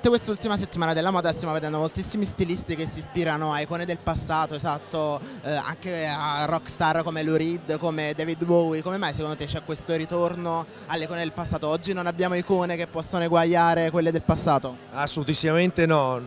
Durante quest'ultima settimana della moda stiamo vedendo moltissimi stilisti che si ispirano a icone del passato, esatto, eh, anche a rockstar come Lou Reed, come David Bowie. Come mai secondo te c'è questo ritorno alle icone del passato? Oggi non abbiamo icone che possono eguagliare quelle del passato? Assolutissimamente no,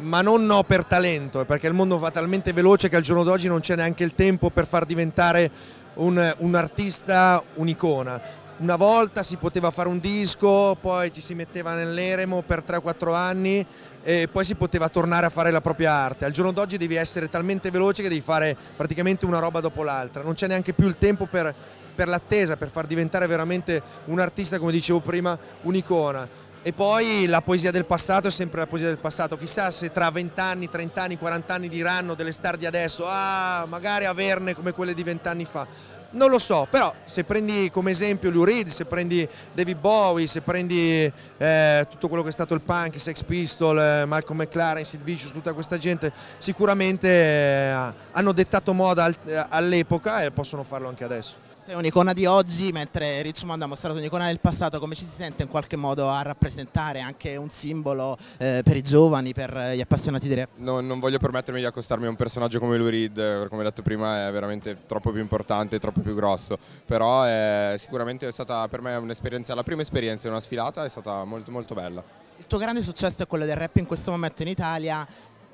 ma non no per talento, perché il mondo va talmente veloce che al giorno d'oggi non c'è neanche il tempo per far diventare un, un artista un'icona una volta si poteva fare un disco, poi ci si metteva nell'eremo per 3-4 anni e poi si poteva tornare a fare la propria arte. Al giorno d'oggi devi essere talmente veloce che devi fare praticamente una roba dopo l'altra, non c'è neanche più il tempo per, per l'attesa, per far diventare veramente un artista, come dicevo prima, un'icona. E poi la poesia del passato è sempre la poesia del passato, chissà se tra 20 anni, 30 anni, 40 anni diranno delle star di adesso, ah, magari averne come quelle di 20 anni fa non lo so, però se prendi come esempio Lou Reed, se prendi David Bowie, se prendi eh, tutto quello che è stato il punk, i Sex Pistol, eh, Malcolm McLaren, Sid Vicious, tutta questa gente, sicuramente eh, hanno dettato moda eh, all'epoca e possono farlo anche adesso. Questa è un'icona di oggi, mentre Richmond ha mostrato un'icona del passato, come ci si sente in qualche modo a rappresentare anche un simbolo eh, per i giovani, per gli appassionati di rap? No, non voglio permettermi di accostarmi a un personaggio come Lou Reed, eh, come ho detto prima è veramente troppo più importante, troppo più grosso, però è, eh, sicuramente è stata per me un'esperienza, la prima esperienza, di una sfilata è stata molto molto bella. Il tuo grande successo è quello del rap in questo momento in Italia,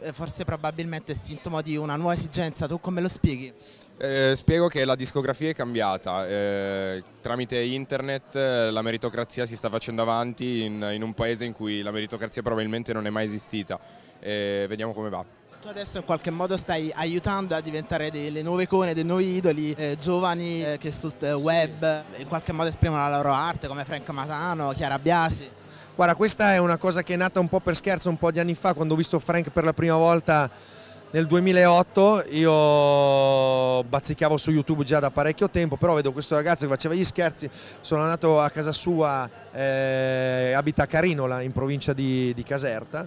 eh, forse probabilmente è sintomo di una nuova esigenza, tu come lo spieghi? Eh, spiego che la discografia è cambiata, eh, tramite internet eh, la meritocrazia si sta facendo avanti in, in, un paese in cui la meritocrazia probabilmente non è mai esistita, eh, vediamo come va. Tu adesso in qualche modo stai aiutando a diventare delle nuove icone, dei nuovi idoli, eh, giovani che sul web in qualche modo esprimono la loro arte come Frank Matano, Chiara Biasi. Guarda, questa è una cosa che è nata un po' per scherzo un po' di anni fa quando ho visto Frank per la prima volta nel 2008 io bazzicavo su YouTube già da parecchio tempo, però vedo questo ragazzo che faceva gli scherzi, sono andato a casa sua, eh, abita a Carinola in provincia di, di Caserta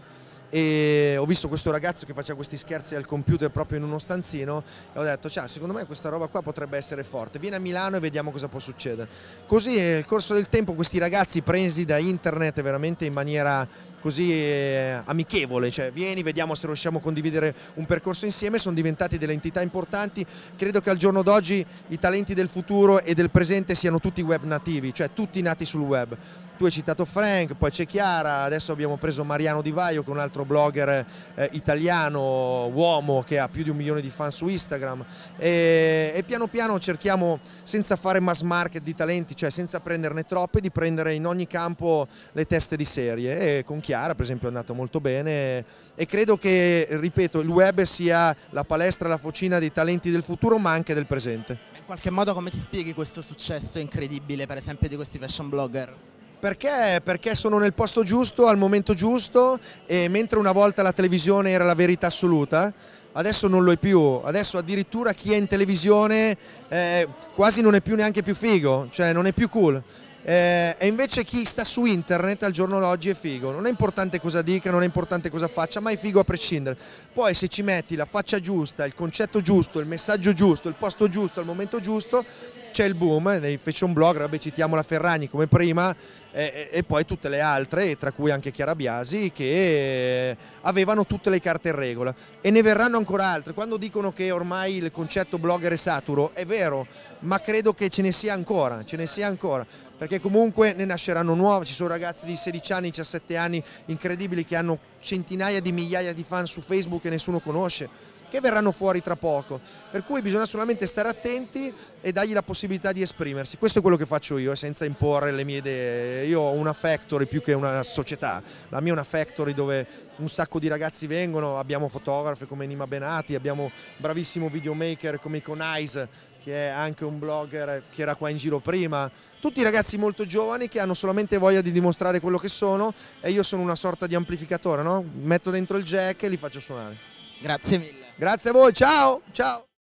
e ho visto questo ragazzo che faceva questi scherzi al computer proprio in uno stanzino e ho detto ciao secondo me questa roba qua potrebbe essere forte vieni a Milano e vediamo cosa può succedere così nel corso del tempo questi ragazzi presi da internet veramente in maniera così eh, amichevole, cioè vieni, vediamo se riusciamo a condividere un percorso insieme, sono diventati delle entità importanti, credo che al giorno d'oggi i talenti del futuro e del presente siano tutti web nativi, cioè tutti nati sul web. Tu hai citato Frank, poi c'è Chiara, adesso abbiamo preso Mariano Di Vaio che è un altro blogger eh, italiano, uomo che ha più di un milione di fan su Instagram e, e piano piano cerchiamo senza fare mass market di talenti, cioè senza prenderne troppe, di prendere in ogni campo le teste di serie e con Chiara Chiara per esempio è andato molto bene e credo che, ripeto, il web sia la palestra, la focina dei talenti del futuro ma anche del presente. In qualche modo come ti spieghi questo successo incredibile per esempio di questi fashion blogger? Perché? Perché sono nel posto giusto, al momento giusto e mentre una volta la televisione era la verità assoluta, adesso non lo è più, adesso addirittura chi è in televisione eh, quasi non è più neanche più figo, cioè non è più cool. Eh, e invece chi sta su internet al giorno d'oggi è figo, non è importante cosa dica, non è importante cosa faccia, ma è figo a prescindere. Poi se ci metti la faccia giusta, il concetto giusto, il messaggio giusto, il posto giusto, il momento giusto, c'è il boom ne nei un blog, vabbè, citiamo la Ferragni come prima e, e, poi tutte le altre, tra cui anche Chiara Biasi, che avevano tutte le carte in regola e ne verranno ancora altre. Quando dicono che ormai il concetto blogger è saturo, è vero, ma credo che ce ne sia ancora, ce ne sia ancora perché comunque ne nasceranno nuove, ci sono ragazzi di 16 anni, 17 anni incredibili che hanno centinaia di migliaia di fan su Facebook che nessuno conosce che verranno fuori tra poco. Per cui bisogna solamente stare attenti e dargli la possibilità di esprimersi. Questo è quello che faccio io, eh, senza imporre le mie idee. Io ho una factory più che una società. La mia è una factory dove un sacco di ragazzi vengono, abbiamo fotografi come Nima Benati, abbiamo bravissimo videomaker come Iconize che è anche un blogger che era qua in giro prima, tutti ragazzi molto giovani che hanno solamente voglia di dimostrare quello che sono e io sono una sorta di amplificatore, no? metto dentro il jack e li faccio suonare. Grazie mille. Grazie a voi, ciao, ciao.